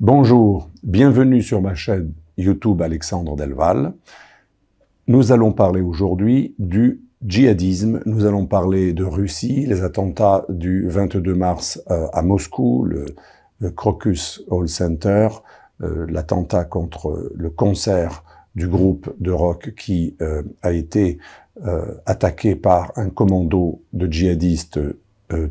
Bonjour, bienvenue sur ma chaîne YouTube Alexandre Delval. Nous allons parler aujourd'hui du djihadisme, nous allons parler de Russie, les attentats du 22 mars euh, à Moscou, le, Crocus Hall Center, euh, l'attentat contre le concert du groupe de rock qui euh, a été attaqué par un commando de djihadistes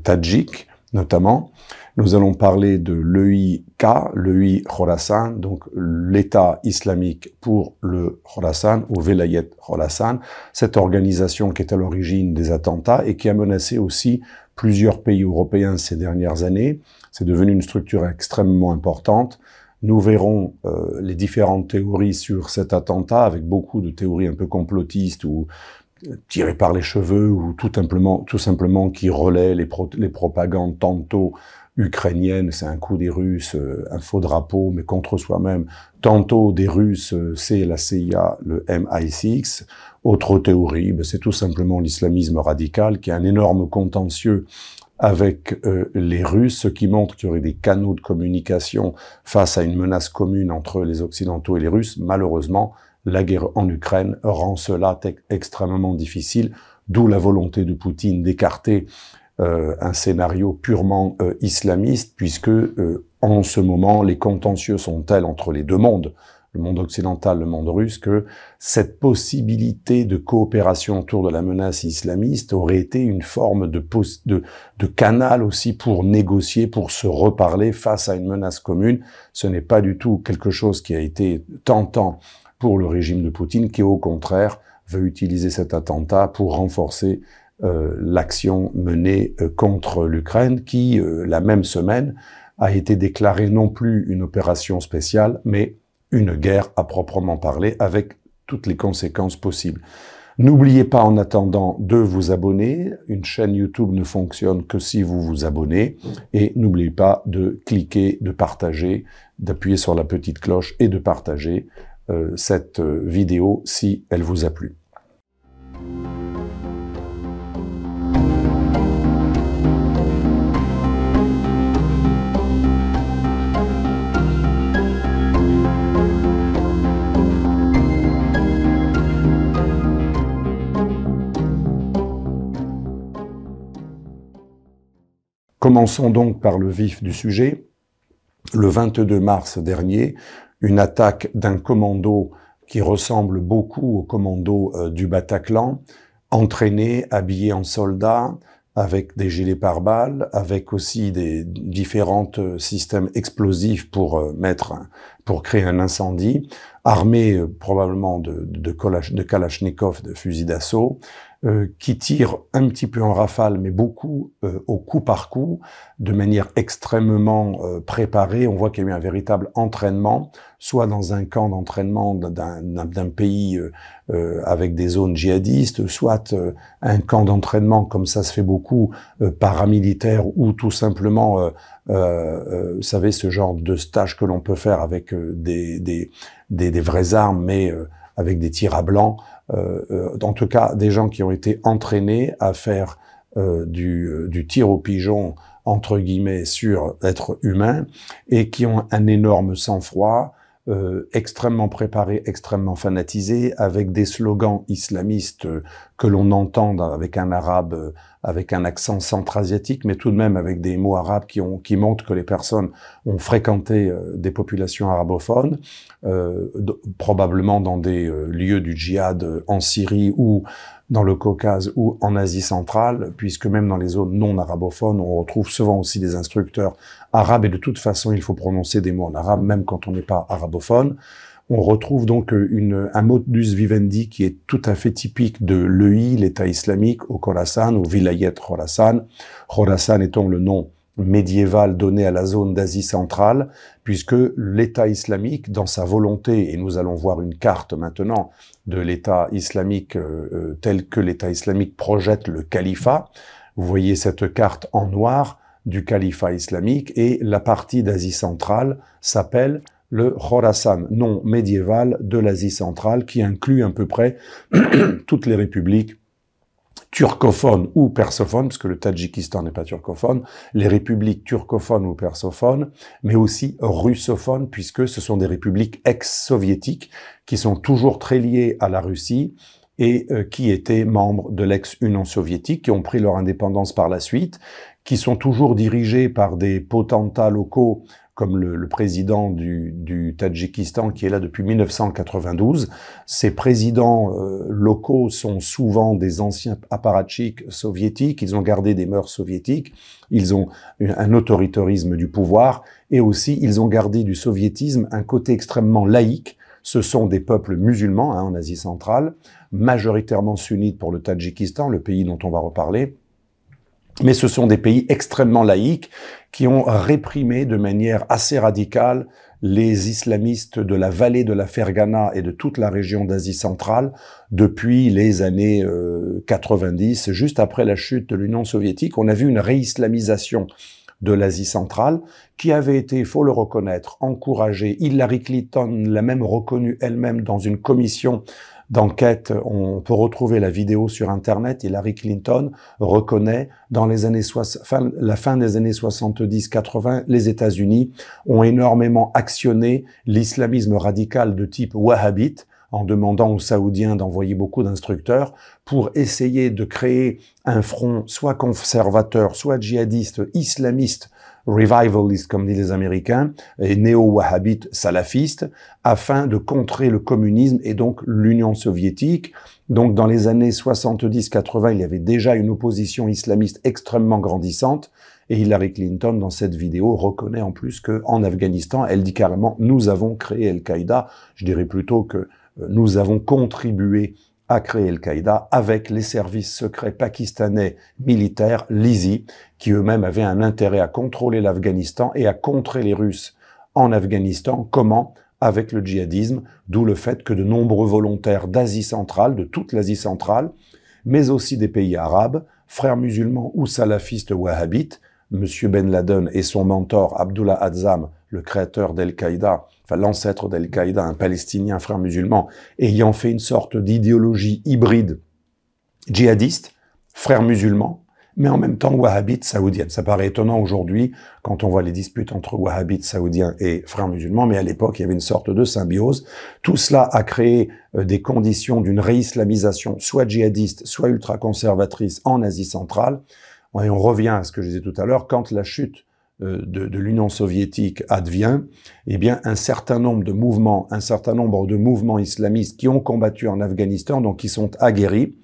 tadjiks notamment. Nous allons parler de l'EIK, l'EI Khorasan, donc l'État islamique pour le Khorasan, ou Velayet Khorasan, cette organisation qui est à l'origine des attentats et qui a menacé aussi plusieurs pays européens ces dernières années. C'est devenu une structure extrêmement importante. Nous verrons euh, les différentes théories sur cet attentat, avec beaucoup de théories un peu complotistes ou tiré par les cheveux ou tout simplement, tout simplement qui relaie les, les propagandes tantôt ukrainiennes, c'est un coup des Russes, euh, un faux drapeau, mais contre soi-même, tantôt des Russes, euh, c'est la CIA, le MI6, autre théorie, ben c'est tout simplement l'islamisme radical qui a un énorme contentieux avec euh, les Russes, ce qui montre qu'il y aurait des canaux de communication face à une menace commune entre les Occidentaux et les Russes. Malheureusement, la guerre en Ukraine rend cela extrêmement difficile, d'où la volonté de Poutine d'écarter euh, un scénario purement euh, islamiste, puisque euh, en ce moment les contentieux sont tels entre les deux mondes, le monde occidental, le monde russe, que cette possibilité de coopération autour de la menace islamiste aurait été une forme de, de, de canal aussi pour négocier, pour se reparler face à une menace commune. Ce n'est pas du tout quelque chose qui a été tentant pour le régime de Poutine, qui au contraire veut utiliser cet attentat pour renforcer euh, l'action menée euh, contre l'Ukraine, qui, euh, la même semaine, a été déclarée non plus une opération spéciale, mais une guerre à proprement parler avec toutes les conséquences possibles. N'oubliez pas en attendant de vous abonner. Une chaîne YouTube ne fonctionne que si vous vous abonnez. Et n'oubliez pas de cliquer, de partager, d'appuyer sur la petite cloche et de partager euh, cette euh, vidéo si elle vous a plu. Commençons donc par le vif du sujet. Le 22 mars dernier, une attaque d'un commando qui ressemble beaucoup au commando euh, du Bataclan, entraîné, habillé en soldat, avec des gilets pare-balles, avec aussi des différents euh, systèmes explosifs pour euh, mettre, pour créer un incendie armés euh, probablement de, de, de Kalachnikov, de fusils d'assaut, euh, qui tire un petit peu en rafale, mais beaucoup euh, au coup par coup, de manière extrêmement préparée. On voit qu'il y a eu un véritable entraînement, soit dans un camp d'entraînement d'un pays euh, avec des zones djihadistes, soit un camp d'entraînement, comme ça se fait beaucoup, paramilitaire, ou tout simplement euh, euh, vous savez, ce genre de stage que l'on peut faire avec euh, des, vraies armes, mais avec des tirs à blanc, en tout cas des gens qui ont été entraînés à faire du, du tir au pigeon entre guillemets sur être humain et qui ont un énorme sang-froid, euh, extrêmement préparés, extrêmement fanatisés, avec des slogans islamistes euh, que l'on entend avec un arabe, euh, avec un accent centra-asiatique, mais tout de même avec des mots arabes qui, ont, qui montrent que les personnes ont fréquenté des populations arabophones, probablement dans des lieux du djihad en Syrie ou dans le Caucase ou en Asie centrale, puisque même dans les zones non arabophones, on retrouve souvent aussi des instructeurs arabe, et de toute façon, il faut prononcer des mots en arabe, même quand on n'est pas arabophone. On retrouve donc euh, une, un modus vivendi qui est tout à fait typique de l'EI, l'État islamique, au Khorasan, au Vilayet Khorasan. Khorasan étant le nom médiéval donné à la zone d'Asie centrale, puisque l'État islamique, dans sa volonté, et nous allons voir une carte maintenant de l'État islamique euh, euh, tel que l'État islamique projette le califat, vous voyez cette carte en noir, du califat islamique et la partie d'Asie centrale s'appelle le Khorasan, nom médiéval de l'Asie centrale qui inclut à peu près toutes les républiques turcophones ou persophones, puisque le Tadjikistan n'est pas turcophone, les républiques turcophones ou persophones, mais aussi russophones, puisque ce sont des républiques ex-soviétiques qui sont toujours très liées à la Russie, et euh, qui étaient membres de l'ex-Union soviétique, qui ont pris leur indépendance par la suite, qui sont toujours dirigés par des potentats locaux comme le, président du, Tadjikistan qui est là depuis 1992. Ces présidents euh, locaux sont souvent des anciens apparatchiks soviétiques, ils ont gardé des mœurs soviétiques, ils ont un autoritarisme du pouvoir et aussi ils ont gardé du soviétisme un côté extrêmement laïque. Ce sont des peuples musulmans hein, en Asie centrale, majoritairement sunnites pour le Tadjikistan, le pays dont on va reparler, mais ce sont des pays extrêmement laïques qui ont réprimé de manière assez radicale les islamistes de la vallée de la Fergana et de toute la région d'Asie centrale depuis les années 90, euh, juste après la chute de l'Union soviétique. On a vu une réislamisation de l'Asie centrale, qui avait été, il faut le reconnaître, encouragée. Hillary Clinton l'a même reconnue elle-même dans une commission d'enquête, on peut retrouver la vidéo sur Internet. Hillary Clinton reconnaît dans les années la fin des années 70-80, les États-Unis ont énormément actionné l'islamisme radical de type wahhabite en demandant aux Saoudiens d'envoyer beaucoup d'instructeurs pour essayer de créer un front soit conservateur, soit djihadiste, islamiste revivaliste, comme disent les Américains, et néo-wahhabites salafistes, afin de contrer le communisme et donc l'Union soviétique. Donc dans les années 70-80, il y avait déjà une opposition islamiste extrêmement grandissante. Et Hillary Clinton, dans cette vidéo, reconnaît en plus qu'en Afghanistan, elle dit carrément « nous avons créé Al-Qaïda ». Je dirais plutôt que euh, nous avons contribué a créé Al-Qaïda avec les services secrets pakistanais militaires, l'ISI, qui eux-mêmes avaient un intérêt à contrôler l'Afghanistan et à contrer les Russes en Afghanistan. Comment Avec le djihadisme, d'où le fait que de nombreux volontaires d'Asie centrale, de toute l'Asie centrale, mais aussi des pays arabes, frères musulmans ou salafistes wahhabites, M. Ben Laden et son mentor Abdullah Azam le créateur d'Al-Qaïda, enfin l'ancêtre d'Al-Qaïda, un Palestinien, frère musulman, ayant fait une sorte d'idéologie hybride djihadiste, frère musulman, mais en même temps wahhabite saoudienne. Ça paraît étonnant aujourd'hui quand on voit les disputes entre wahhabites saoudiens et frères musulmans, mais à l'époque il y avait une sorte de symbiose. Tout cela a créé euh, des conditions d'une réislamisation soit djihadiste, soit ultra-conservatrice en Asie centrale. Et on revient à ce que je disais tout à l'heure, quand la chute euh, de, l'Union soviétique advient, eh bien, un certain nombre de mouvements, un certain nombre de mouvements islamistes qui ont combattu en Afghanistan, donc qui sont aguerris,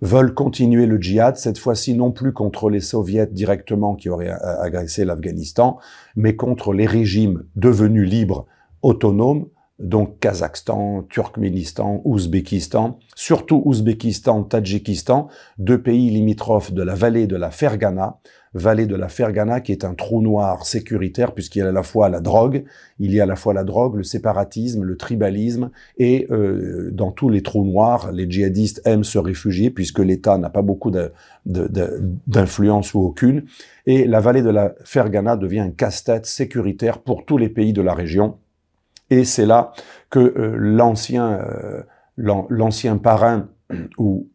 veulent continuer le djihad, cette fois-ci non plus contre les soviets directement qui auraient agressé l'Afghanistan, mais contre les régimes devenus libres, autonomes, donc Kazakhstan, Turkménistan, Ouzbékistan, surtout Ouzbékistan, Tadjikistan, deux pays limitrophes de la vallée de la Fergana, vallée de la Fergana, qui est un trou noir sécuritaire, puisqu'il y a à la fois la drogue, il y a à la fois la drogue, le séparatisme, le tribalisme, et euh, dans tous les trous noirs, les djihadistes aiment se réfugier, puisque l'État n'a pas beaucoup d'influence ou aucune, et la vallée de la Fergana devient un casse-tête sécuritaire pour tous les pays de la région, et c'est là que euh, l'ancien euh, l'ancien parrain ou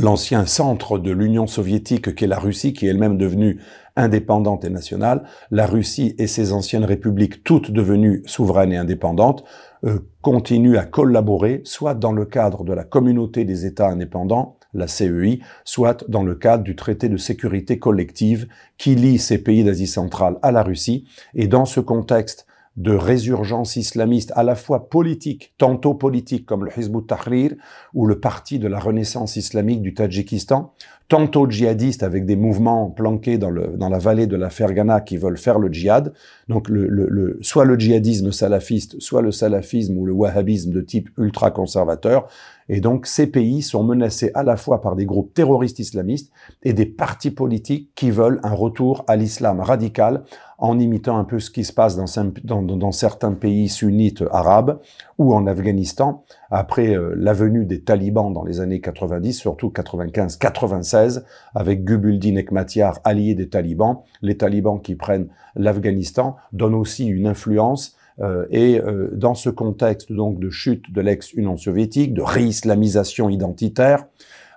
l'ancien centre de l'Union soviétique qu'est la Russie, qui est elle-même devenue indépendante et nationale, la Russie et ses anciennes républiques, toutes devenues souveraines et indépendantes, euh, continuent à collaborer, soit dans le cadre de la communauté des États indépendants, la CEI, soit dans le cadre du traité de sécurité collective qui lie ces pays d'Asie centrale à la Russie. Et dans ce contexte de résurgence islamiste, à la fois politique, tantôt politique comme le Hizb ut-Tahrir ou le Parti de la Renaissance islamique du Tadjikistan, tantôt djihadiste avec des mouvements planqués dans, le, dans la vallée de la Fergana qui veulent faire le djihad, donc le, le, soit le djihadisme salafiste, soit le salafisme ou le wahhabisme de type ultra-conservateur, et donc ces pays sont menacés à la fois par des groupes terroristes islamistes et des partis politiques qui veulent un retour à l'islam radical en imitant un peu ce qui se passe dans, dans, certains pays sunnites arabes ou en Afghanistan, après l'avenue la venue des talibans dans les années 90, surtout 95-96, avec Gubuldin Ekmatyar, allié des talibans. Les talibans qui prennent l'Afghanistan donnent aussi une influence euh, et euh, dans ce contexte donc de chute de l'ex-Union soviétique, de réislamisation identitaire,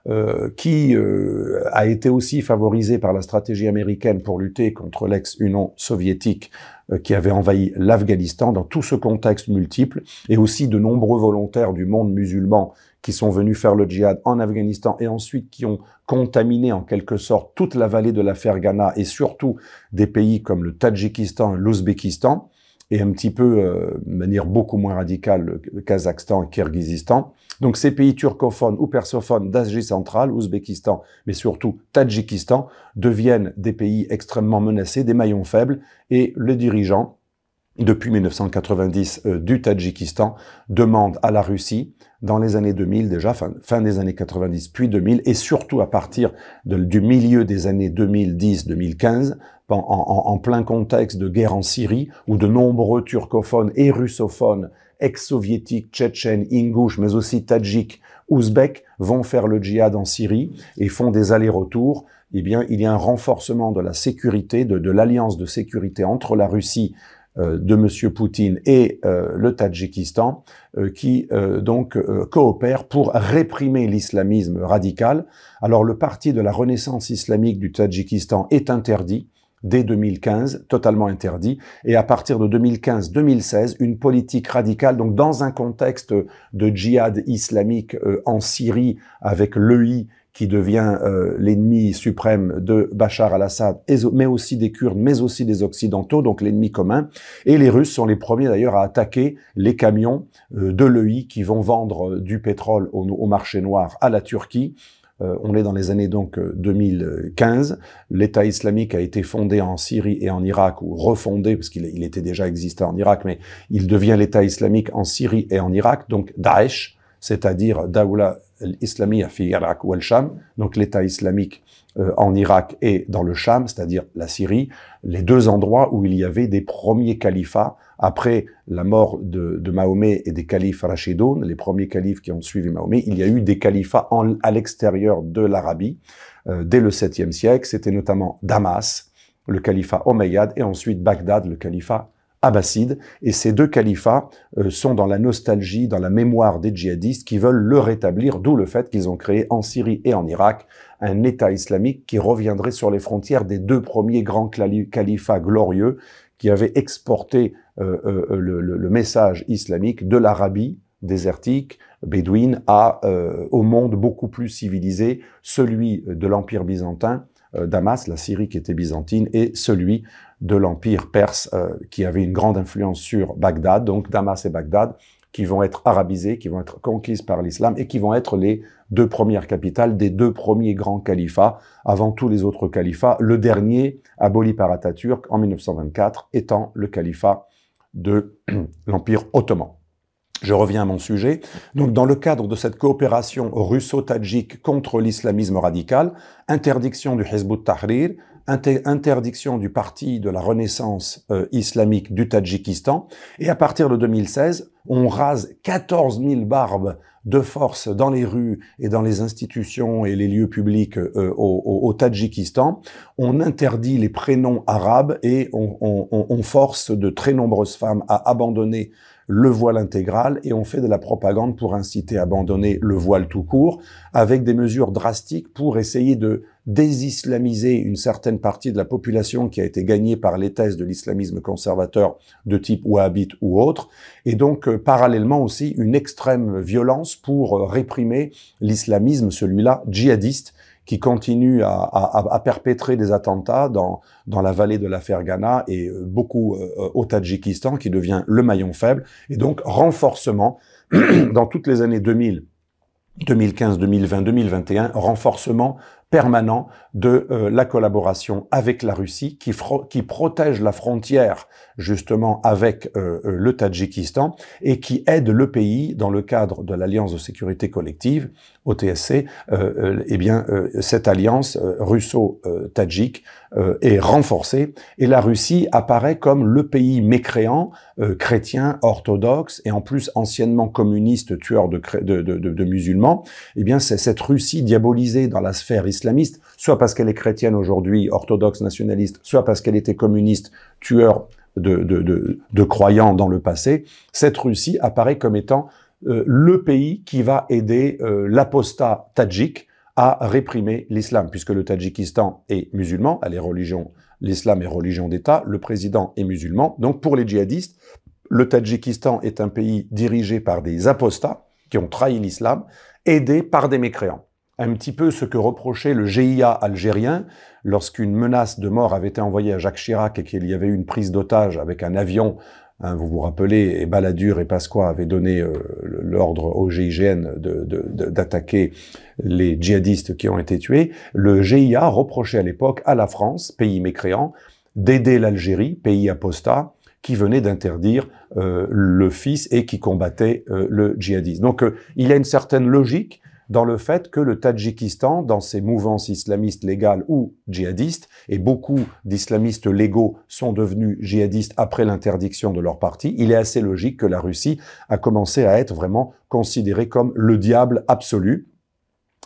euh, qui euh, a été aussi favorisé par la stratégie américaine pour lutter contre l'ex-Union soviétique euh, qui avait envahi l'Afghanistan dans tout ce contexte multiple, et aussi de nombreux volontaires du monde musulman qui sont venus faire le djihad en Afghanistan et ensuite qui ont contaminé en quelque sorte toute la vallée de la Fergana et surtout des pays comme le Tadjikistan et l'Ouzbékistan et un petit peu, euh, de manière beaucoup moins radicale, le euh, Kazakhstan et Kyrgyzstan. Donc ces pays turcophones ou persophones d'Asie centrale, Ouzbékistan, mais surtout Tadjikistan, deviennent des pays extrêmement menacés, des maillons faibles, et le dirigeant, depuis 1990 euh, du Tadjikistan, demande à la Russie, dans les années 2000 déjà, fin, des années 90 puis 2000, et surtout à partir du milieu des années 2010-2015, en, plein contexte de guerre en Syrie, où de nombreux turcophones et russophones, ex-soviétiques, tchétchènes, ingouches, mais aussi tadjiks, ouzbeks, vont faire le djihad en Syrie et font des allers-retours, eh bien, il y a un renforcement de la sécurité, de, l'alliance de sécurité entre la Russie euh, de M. Poutine et euh, le Tadjikistan, euh, qui donc coopèrent pour réprimer l'islamisme radical. Alors le parti de la Renaissance islamique du Tadjikistan est interdit, dès 2015, totalement interdit. Et à partir de 2015-2016, une politique radicale, donc dans un contexte de djihad islamique euh, en Syrie, avec l'EI qui devient euh, l'ennemi suprême de Bachar al-Assad, mais aussi des Kurdes, mais aussi des Occidentaux, donc l'ennemi commun. Et les Russes sont les premiers d'ailleurs à attaquer les camions euh, de l'EI qui vont vendre du pétrole au marché noir à la Turquie euh, on est dans les années donc 2015. Euh, L'État islamique a été fondé en Syrie et en Irak, ou refondé, parce qu'il était déjà existant en Irak, mais il devient l'État islamique en Syrie et en Irak, donc Daesh, c'est-à-dire Daoula al à fi Irak ou al-Sham, donc l'État islamique euh, en Irak et dans le Sham, c'est-à-dire la Syrie, les deux endroits où il y avait des premiers califats après la mort de, Mahomet et des califes Rachidoun, les premiers califes qui ont suivi Mahomet, il y a eu des califats à l'extérieur de l'Arabie euh, dès le 7e siècle. C'était notamment Damas, le califat omeyyade, et ensuite Bagdad, le califat abbasside. Et ces deux califats euh, sont dans la nostalgie, dans la mémoire des djihadistes qui veulent le rétablir, d'où le fait qu'ils ont créé en Syrie et en Irak un État islamique qui reviendrait sur les frontières des deux premiers grands califats glorieux qui avait exporté euh, euh, le, message islamique de l'Arabie désertique, bédouine, à, euh, au monde beaucoup plus civilisé, celui de l'Empire byzantin, Damas, la Syrie qui était byzantine, et celui de l'Empire perse qui avait une grande influence sur Bagdad. Donc Damas et Bagdad qui vont être arabisées, qui vont être conquises par l'islam et qui vont être les deux premières capitales des deux premiers grands califats avant tous les autres califats. Le dernier, aboli par Atatürk en 1924, étant le califat de l'Empire ottoman. Je reviens à mon sujet. Donc, dans le cadre de cette coopération russo-tadjique contre l'islamisme radical, interdiction du Hezbollah Tahrir, interdiction du parti de la renaissance euh, islamique du Tadjikistan, et à partir de 2016, on rase 14 000 barbes de force dans les rues et dans les institutions et les lieux publics euh, au, Tadjikistan. On interdit les prénoms arabes et on, force de très nombreuses femmes à abandonner le voile intégral et on fait de la propagande pour inciter à abandonner le voile tout court avec des mesures drastiques pour essayer de désislamiser une certaine partie de la population qui a été gagnée par les thèses de l'islamisme conservateur de type wahhabite ou autre, et donc euh, parallèlement aussi une extrême violence pour euh, réprimer l'islamisme, celui-là djihadiste, qui continue à, à, à, perpétrer des attentats dans, dans la vallée de la Fergana et euh, beaucoup au Tadjikistan, qui devient le maillon faible, et donc renforcement dans toutes les années 2000 2015, 2020, 2021, renforcement permanent de euh, la collaboration avec la Russie qui, qui protège la frontière justement avec euh, euh, le Tadjikistan et qui aide le pays dans le cadre de l'Alliance de sécurité collective, OTSC, euh, eh bien cette alliance russo-tadjik est renforcée et la Russie apparaît comme le pays mécréant, chrétien, orthodoxe et en plus anciennement communiste, tueur de, de, de, de musulmans. Eh bien c'est cette Russie diabolisée dans la sphère islamique soit parce qu'elle est chrétienne aujourd'hui, orthodoxe nationaliste, soit parce qu'elle était communiste, tueur de, croyants dans le passé, cette Russie apparaît comme étant euh, le pays qui va aider euh, l'apostat tadjik à réprimer l'islam, puisque le Tadjikistan est musulman, elle est religion, l'islam est religion d'État, le président est musulman. Donc pour les djihadistes, le Tadjikistan est un pays dirigé par des apostats qui ont trahi l'islam, aidés par des mécréants un petit peu ce que reprochait le GIA algérien lorsqu'une menace de mort avait été envoyée à Jacques Chirac et qu'il y avait eu une prise d'otage avec un avion. Hein, vous vous rappelez, et Baladur et Pasqua avaient donné euh, l'ordre au GIGN d'attaquer les djihadistes qui ont été tués. Le GIA reprochait à l'époque à la France, pays mécréant, d'aider l'Algérie, pays apostat, qui venait d'interdire euh, le fils et qui combattait euh, le djihadisme. Donc il y a une certaine logique dans le fait que le Tadjikistan, dans ses mouvances islamistes légales ou djihadistes, et beaucoup d'islamistes légaux sont devenus djihadistes après l'interdiction de leur parti, il est assez logique que la Russie a commencé à être vraiment considérée comme le diable absolu.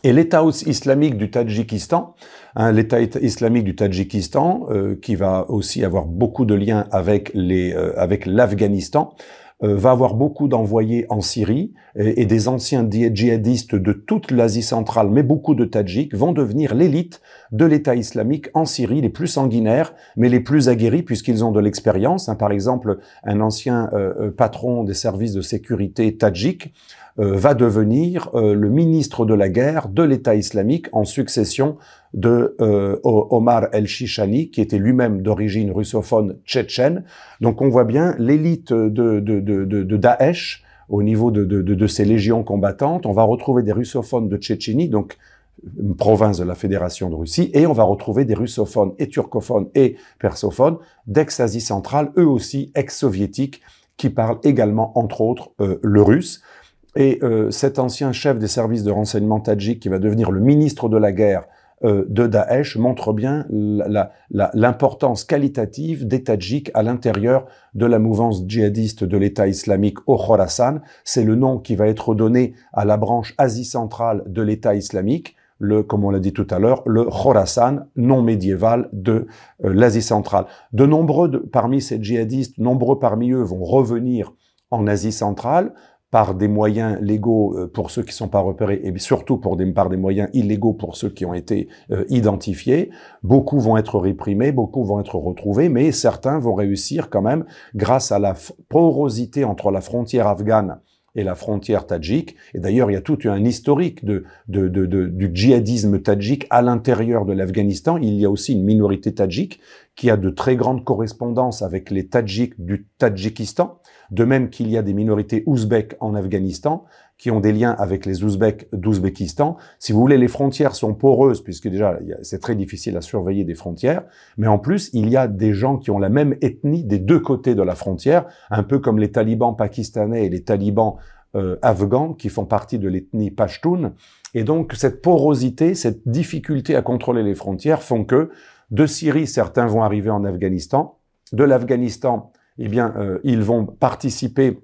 Et l'État islamique du Tadjikistan, hein, l'État islamique du Tadjikistan, euh, qui va aussi avoir beaucoup de liens avec les, euh, avec l'Afghanistan, euh, va avoir beaucoup d'envoyés en Syrie et, des anciens djihadistes de toute l'Asie centrale, mais beaucoup de Tadjiks, vont devenir l'élite de l'État islamique en Syrie, les plus sanguinaires, mais les plus aguerris puisqu'ils ont de l'expérience. Hein. par exemple, un ancien euh, euh, patron des services de sécurité tadjik va devenir le ministre de la guerre de l'État islamique en succession de euh, Omar el-Shishani, qui était lui-même d'origine russophone tchétchène. Donc on voit bien l'élite de, de, Daesh au niveau de, de ces légions combattantes. On va retrouver des russophones de Tchétchénie, donc une province de la Fédération de Russie, et on va retrouver des russophones et turcophones et persophones d'ex-Asie centrale, eux aussi ex-soviétiques, qui parlent également, entre autres, euh, le russe. Et euh, cet ancien chef des services de renseignement tadjik, qui va devenir le ministre de la guerre euh, de Daesh montre bien l'importance qualitative des Tadjiks à l'intérieur de la mouvance djihadiste de l'État islamique au Khorasan. C'est le nom qui va être donné à la branche Asie centrale de l'État islamique, le, comme on l'a dit tout à l'heure, le Khorasan, non médiéval de euh, l'Asie centrale. De nombreux parmi ces djihadistes, nombreux parmi eux vont revenir en Asie centrale, par des moyens légaux euh, pour ceux qui ne sont pas repérés et surtout par des moyens illégaux pour ceux qui ont été euh, identifiés. Beaucoup vont être réprimés, beaucoup vont être retrouvés, mais certains vont réussir quand même grâce à la porosité entre la frontière afghane et la frontière tadjik. Et d'ailleurs, il y a tout un historique de, du djihadisme tadjik à l'intérieur de l'Afghanistan. Il y a aussi une minorité tadjik qui a de très grandes correspondances avec les tadjiks du Tadjikistan, de même qu'il y a des minorités ouzbeks en Afghanistan, qui ont des liens avec les Ouzbeks d'Ouzbékistan. Si vous voulez, les frontières sont poreuses, puisque déjà, c'est très difficile à surveiller des frontières. Mais en plus, il y a des gens qui ont la même ethnie des deux côtés de la frontière, un peu comme les talibans pakistanais et les talibans euh, afghans qui font partie de l'ethnie pashtun. Et donc, cette porosité, cette difficulté à contrôler les frontières font que de Syrie, certains vont arriver en Afghanistan. De l'Afghanistan, eh bien, euh, ils vont participer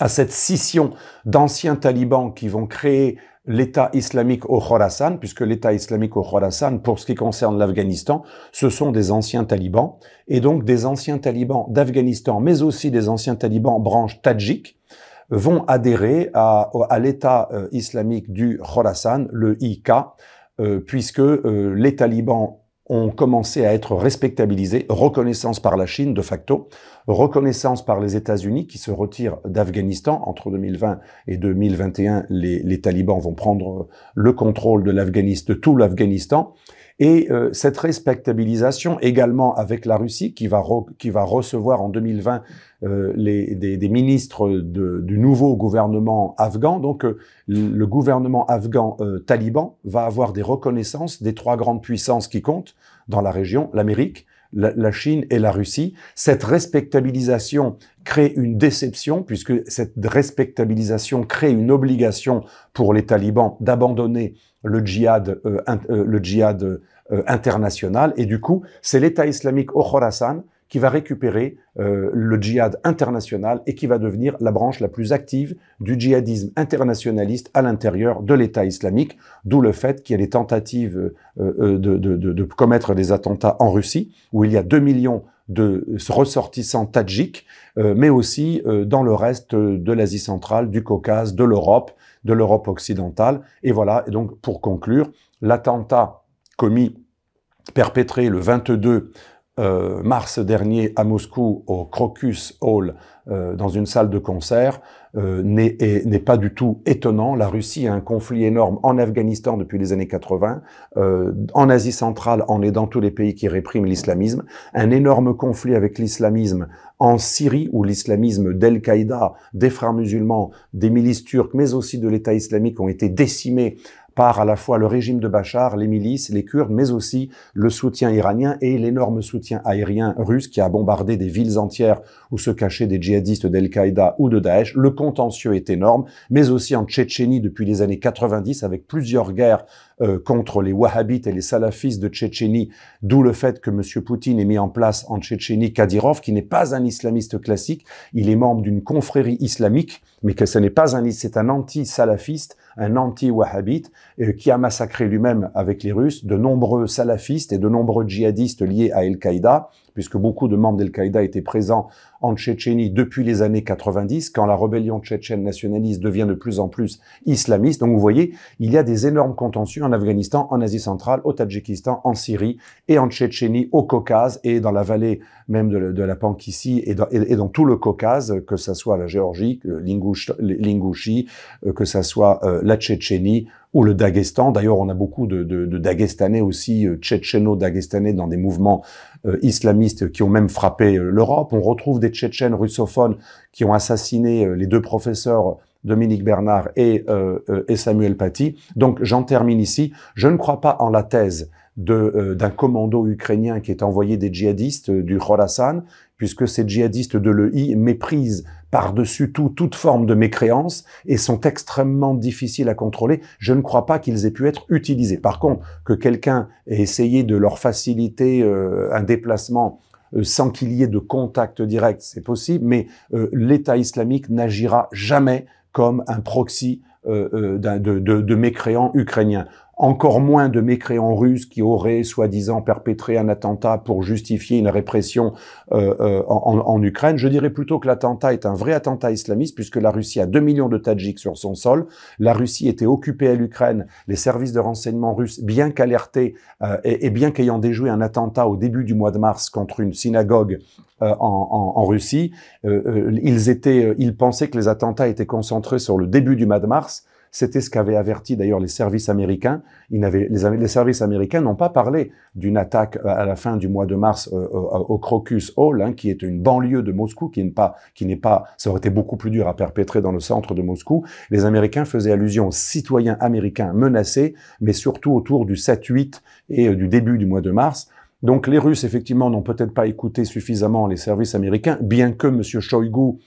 à cette scission d'anciens talibans qui vont créer l'État islamique au Khorasan, puisque l'État islamique au Khorasan, pour ce qui concerne l'Afghanistan, ce sont des anciens talibans, et donc des anciens talibans d'Afghanistan, mais aussi des anciens talibans branches tadjik, vont adhérer à, l'État euh, islamique du Khorasan, le IK, euh, puisque euh, les talibans ont commencé à être respectabilisés, reconnaissance par la Chine de facto, reconnaissance par les États-Unis qui se retirent d'Afghanistan. Entre 2020 et 2021, les, les, talibans vont prendre euh, le contrôle de, de tout l'Afghanistan. Et euh, cette respectabilisation également avec la Russie qui va, qui va recevoir en 2020 euh, les, des, ministres du nouveau gouvernement afghan. Donc euh, le gouvernement afghan euh, taliban va avoir des reconnaissances des trois grandes puissances qui comptent dans la région, l'Amérique, la, Chine et la Russie. Cette respectabilisation crée une déception, puisque cette respectabilisation crée une obligation pour les talibans d'abandonner le djihad, le djihad international. Et du coup, c'est l'État islamique au Khorasan qui va récupérer euh, le djihad international et qui va devenir la branche la plus active du djihadisme internationaliste à l'intérieur de l'État islamique, d'où le fait qu'il y a des tentatives euh, euh, de, commettre des attentats en Russie, où il y a 2 millions de ressortissants tadjiks, mais aussi dans le reste de l'Asie centrale, du Caucase, de l'Europe, de l'Europe occidentale. Et voilà, et donc pour conclure, l'attentat commis perpétré le 22 euh, mars dernier à Moscou au Crocus Hall euh, dans une salle de concert euh, n'est pas du tout étonnant. La Russie a un conflit énorme en Afghanistan depuis les années 80, euh, en Asie centrale, en est dans tous les pays qui répriment l'islamisme, un énorme conflit avec l'islamisme en Syrie où l'islamisme d'Al-Qaïda, des frères musulmans, des milices turques, mais aussi de l'État islamique ont été décimés par à la fois le régime de Bachar, les milices, les Kurdes, mais aussi le soutien iranien et l'énorme soutien aérien russe qui a bombardé des villes entières où se cachaient des djihadistes d'Al-Qaïda ou de Daesh. Le contentieux est énorme, mais aussi en Tchétchénie depuis les années 90 avec plusieurs guerres euh, contre les wahhabites et les salafistes de Tchétchénie, d'où le fait que M. Poutine ait mis en place en Tchétchénie Kadyrov, qui n'est pas un islamiste classique, il est membre d'une confrérie islamique, mais que ce n'est pas un, c'est un anti-salafiste un anti-wahhabite euh, qui a massacré lui-même avec les Russes de nombreux salafistes et de nombreux djihadistes liés à Al-Qaïda puisque beaucoup de membres d'Al-Qaïda étaient présents en Tchétchénie depuis les années 90, quand la rébellion tchétchène nationaliste devient de plus en plus islamiste. Donc vous voyez, il y a des énormes contentieux en Afghanistan, en Asie centrale, au Tadjikistan, en Syrie et en Tchétchénie, au Caucase et dans la vallée même de, la Pankissie, et dans, et, tout le Caucase, que ce soit la Géorgie, l'Ingouchie, que ça soit euh, la Tchétchénie ou le Daghestan. D'ailleurs, on a beaucoup de, de, Dagestanais aussi, euh, tchétchéno Daghestanais dans des mouvements euh, islamistes qui ont même frappé euh, l'Europe. On retrouve des Tchétchènes russophones qui ont assassiné les deux professeurs Dominique Bernard et, et Samuel Paty. Donc, j'en termine ici. Je ne crois pas en la thèse euh, d'un commando ukrainien qui est envoyé des djihadistes euh, du Khorasan, puisque ces djihadistes de l'EI méprisent par-dessus tout toute forme de mécréance et sont extrêmement difficiles à contrôler. Je ne crois pas qu'ils aient pu être utilisés. Par contre, que quelqu'un ait essayé de leur faciliter euh, un déplacement sans qu'il y ait de contact direct, c'est possible, mais l'État islamique n'agira jamais comme un proxy de, de, de mécréants ukrainiens encore moins de mécréants russes qui auraient soi-disant perpétré un attentat pour justifier une répression euh, euh, en, Ukraine. Je dirais plutôt que l'attentat est un vrai attentat islamiste puisque la Russie a 2 millions de Tadjiks sur son sol. La Russie était occupée à l'Ukraine. Les services de renseignement russes, bien qu'alertés euh, et, bien qu'ayant déjoué un attentat au début du mois de mars contre une synagogue en, en, Russie, ils, étaient, ils pensaient que les attentats étaient concentrés sur le début du mois de mars c'était ce qu'avaient averti d'ailleurs les services américains. les, services américains n'ont pas parlé d'une attaque euh, à la fin du mois de mars euh, euh, au Crocus Hall, hein, qui est une banlieue de Moscou, qui n'est pas, qui n'est pas, ça aurait été beaucoup plus dur à perpétrer dans le centre de Moscou. Les Américains faisaient allusion aux citoyens américains menacés, mais surtout autour du 7-8 et du début du mois de mars. Donc les Russes, effectivement, n'ont peut-être pas écouté suffisamment les services américains, bien que M. Shoigu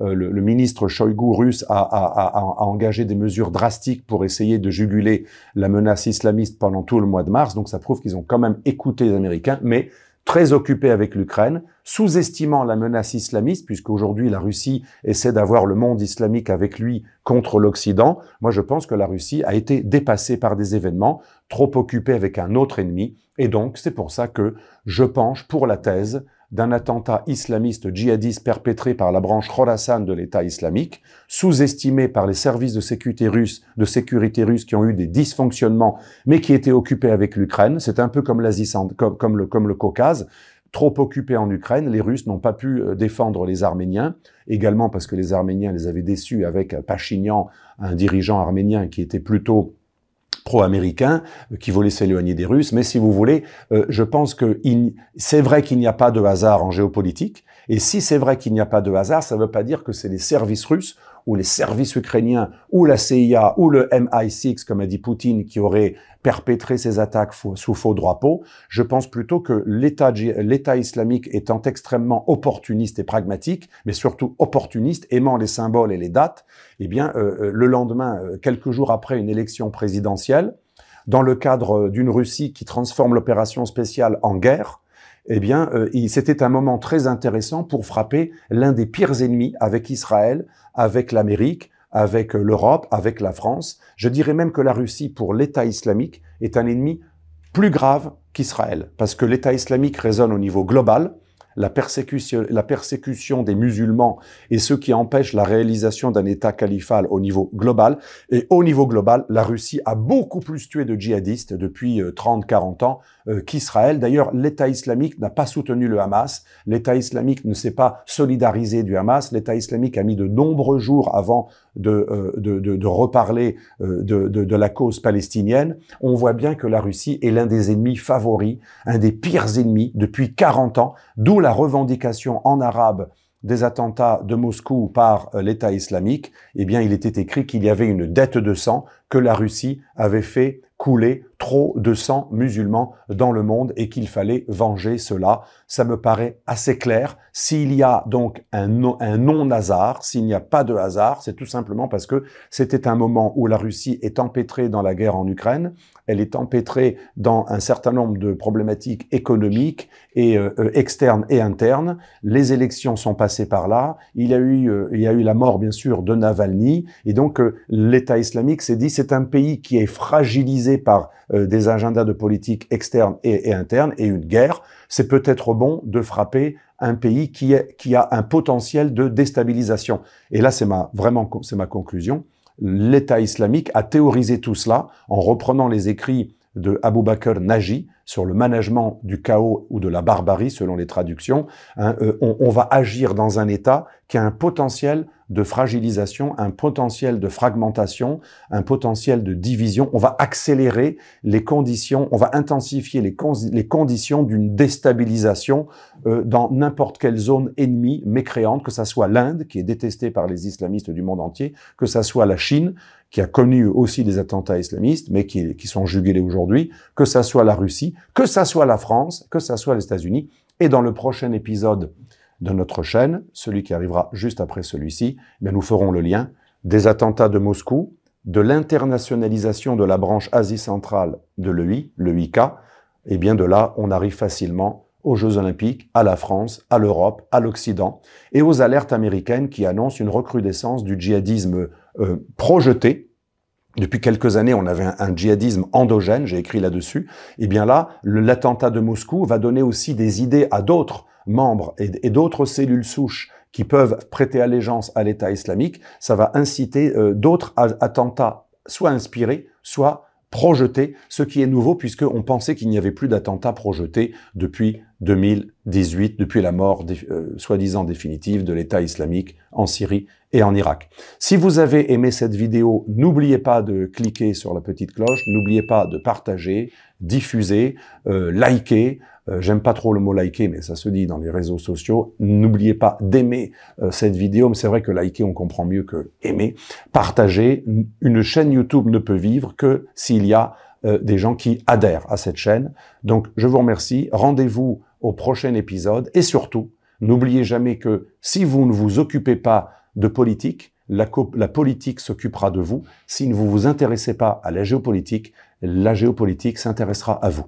euh, le, ministre Shoigu russe a, a, engagé des mesures drastiques pour essayer de juguler la menace islamiste pendant tout le mois de mars. Donc ça prouve qu'ils ont quand même écouté les Américains, mais très occupés avec l'Ukraine, sous-estimant la menace islamiste, puisqu'aujourd'hui la Russie essaie d'avoir le monde islamique avec lui contre l'Occident. Moi je pense que la Russie a été dépassée par des événements, trop occupée avec un autre ennemi, et donc c'est pour ça que je penche pour la thèse d'un attentat islamiste djihadiste perpétré par la branche Khorasan de l'État islamique, sous-estimé par les services de sécurité russes, de sécurité russe qui ont eu des dysfonctionnements, mais qui étaient occupés avec l'Ukraine. C'est un peu comme l'Asie, comme, comme, le, comme le Caucase trop occupé en Ukraine, les Russes n'ont pas pu euh, défendre les Arméniens, également parce que les Arméniens les avaient déçus avec Pachinian, un dirigeant arménien qui était plutôt pro-américain euh, qui voulait s'éloigner des Russes. Mais si vous voulez, euh, je pense que c'est vrai qu'il n'y a pas de hasard en géopolitique. Et si c'est vrai qu'il n'y a pas de hasard, ça ne veut pas dire que c'est les services russes ou les services ukrainiens, ou la CIA, ou le MI6, comme a dit Poutine, qui aurait perpétré ces attaques sous faux drapeau. Je pense plutôt que l'État islamique étant extrêmement opportuniste et pragmatique, mais surtout opportuniste, aimant les symboles et les dates, eh bien, euh, euh, le lendemain, euh, quelques jours après une élection présidentielle, dans le cadre d'une Russie qui transforme l'opération spéciale en guerre, eh bien, euh, c'était un moment très intéressant pour frapper l'un des pires ennemis avec Israël, avec l'Amérique, avec euh, l'Europe, avec la France. Je dirais même que la Russie, pour l'État islamique, est un ennemi plus grave qu'Israël, parce que l'État islamique résonne au niveau global. La persécution, la persécution des musulmans et ce qui empêche la réalisation d'un État califal au niveau global. Et au niveau global, la Russie a beaucoup plus tué de djihadistes depuis 30-40 euh, ans euh, qu'Israël. D'ailleurs, l'État islamique n'a pas soutenu le Hamas. L'État islamique ne s'est pas solidarisé du Hamas. L'État islamique a mis de nombreux jours avant de, euh, de, reparler euh, de, de, la cause palestinienne. On voit bien que la Russie est l'un des ennemis favoris, un des pires ennemis depuis 40 ans, d'où la revendication en arabe des attentats de Moscou par l'État islamique, eh bien, il était écrit qu'il y avait une dette de sang que la Russie avait fait couler trop de sang musulman dans le monde et qu'il fallait venger cela. Ça me paraît assez clair. S'il y a donc un, un non-hasard, s'il n'y a pas de hasard, c'est tout simplement parce que c'était un moment où la Russie est empêtrée dans la guerre en Ukraine, elle est empêtrée dans un certain nombre de problématiques économiques et euh, externes et internes. Les élections sont passées par là. Il y a eu, euh, il y a eu la mort, bien sûr, de Navalny. Et donc, euh, l'État islamique s'est dit, c'est un pays qui est fragilisé par euh, des agendas de politique externe et, interne et une guerre, c'est peut-être bon de frapper un pays qui, qui a un potentiel de déstabilisation. Et là, c'est ma, vraiment, c'est ma conclusion. L'État islamique a théorisé tout cela en reprenant les écrits de Abu Bakr Naji, sur le management du chaos ou de la barbarie, selon les traductions, hein, euh, on, va agir dans un État qui a un potentiel de fragilisation, un potentiel de fragmentation, un potentiel de division. On va accélérer les conditions, on va intensifier les conditions d'une déstabilisation euh, dans n'importe quelle zone ennemie, mécréante, que ça soit l'Inde, qui est détestée par les islamistes du monde entier, que ça soit la Chine, qui a connu aussi des attentats islamistes, mais qui, sont jugulés aujourd'hui, que ça soit la Russie, que ça soit la France, que ça soit les États-Unis. Et dans le prochain épisode de notre chaîne, celui qui arrivera juste après celui-ci, eh nous ferons le lien des attentats de Moscou, de l'internationalisation de la branche Asie centrale de l'EI, l'EIK, et eh bien de là, on arrive facilement aux Jeux olympiques, à la France, à l'Europe, à l'Occident, et aux alertes américaines qui annoncent une recrudescence du djihadisme euh, projeté, depuis quelques années, on avait un, djihadisme endogène, j'ai écrit là-dessus, et eh bien là, l'attentat de Moscou va donner aussi des idées à d'autres membres et, d'autres cellules souches qui peuvent prêter allégeance à l'État islamique. Ça va inciter euh, d'autres attentats, soit inspirés, soit projeté, ce qui est nouveau puisqu'on pensait qu'il n'y avait plus d'attentats projetés depuis 2018, depuis la mort euh, soi-disant définitive de l'État islamique en Syrie et en Irak. Si vous avez aimé cette vidéo, n'oubliez pas de cliquer sur la petite cloche, n'oubliez pas de partager, diffuser, euh, liker. Euh, j'aime pas trop le mot liker, mais ça se dit dans les réseaux sociaux. N'oubliez pas d'aimer euh, cette vidéo, mais c'est vrai que liker, on comprend mieux que aimer. Partager. Une chaîne YouTube ne peut vivre que s'il y a euh, des gens qui adhèrent à cette chaîne. Donc, je vous remercie. Rendez-vous au prochain épisode. Et surtout, n'oubliez jamais que si vous ne vous occupez pas de politique, la, la politique s'occupera de vous. Si vous ne vous intéressez pas à la géopolitique, la géopolitique s'intéressera à vous.